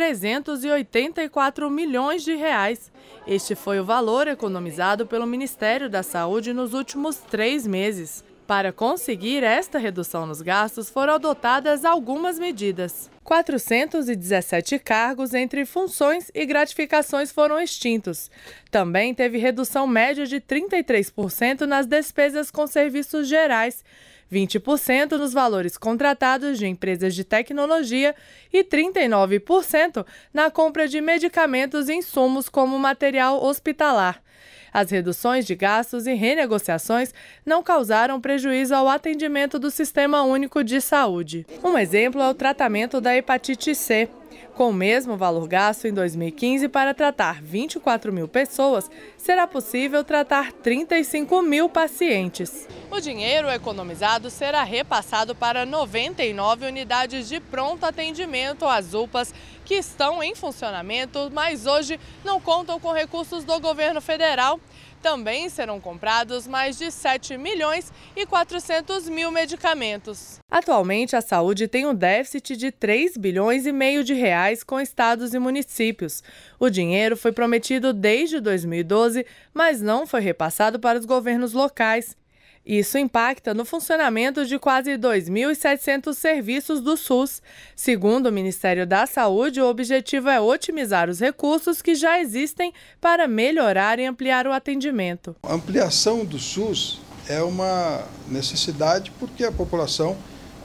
384 milhões de reais. Este foi o valor economizado pelo Ministério da Saúde nos últimos três meses. Para conseguir esta redução nos gastos, foram adotadas algumas medidas. 417 cargos entre funções e gratificações foram extintos. Também teve redução média de 33% nas despesas com serviços gerais, 20% nos valores contratados de empresas de tecnologia e 39% na compra de medicamentos e insumos como material hospitalar. As reduções de gastos e renegociações não causaram prejuízo ao atendimento do Sistema Único de Saúde. Um exemplo é o tratamento da hepatite C. Com o mesmo valor gasto em 2015 para tratar 24 mil pessoas, será possível tratar 35 mil pacientes. O dinheiro economizado será repassado para 99 unidades de pronto atendimento às UPAs que estão em funcionamento, mas hoje não contam com recursos do governo federal. Também serão comprados mais de 7 milhões e 400 mil medicamentos. Atualmente, a saúde tem um déficit de 3 bilhões e meio de reais com estados e municípios. O dinheiro foi prometido desde 2012, mas não foi repassado para os governos locais. Isso impacta no funcionamento de quase 2.700 serviços do SUS. Segundo o Ministério da Saúde, o objetivo é otimizar os recursos que já existem para melhorar e ampliar o atendimento. A ampliação do SUS é uma necessidade porque a população,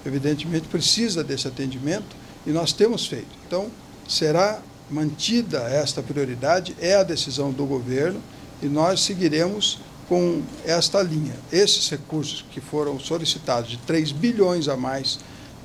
evidentemente, precisa desse atendimento e nós temos feito. Então, será mantida esta prioridade, é a decisão do governo e nós seguiremos com esta linha. Esses recursos que foram solicitados, de 3 bilhões a mais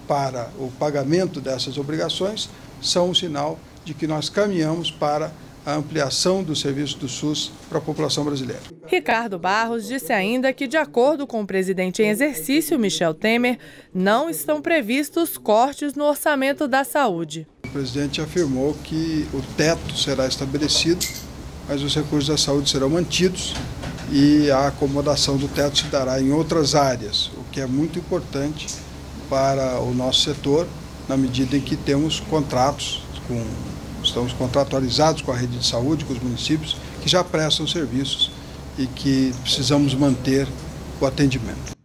para o pagamento dessas obrigações, são um sinal de que nós caminhamos para a ampliação do serviço do SUS para a população brasileira. Ricardo Barros disse ainda que, de acordo com o presidente em exercício, Michel Temer, não estão previstos cortes no orçamento da saúde. O presidente afirmou que o teto será estabelecido, mas os recursos da saúde serão mantidos e a acomodação do teto se dará em outras áreas, o que é muito importante para o nosso setor, na medida em que temos contratos, com, estamos contratualizados com a rede de saúde, com os municípios, que já prestam serviços e que precisamos manter o atendimento.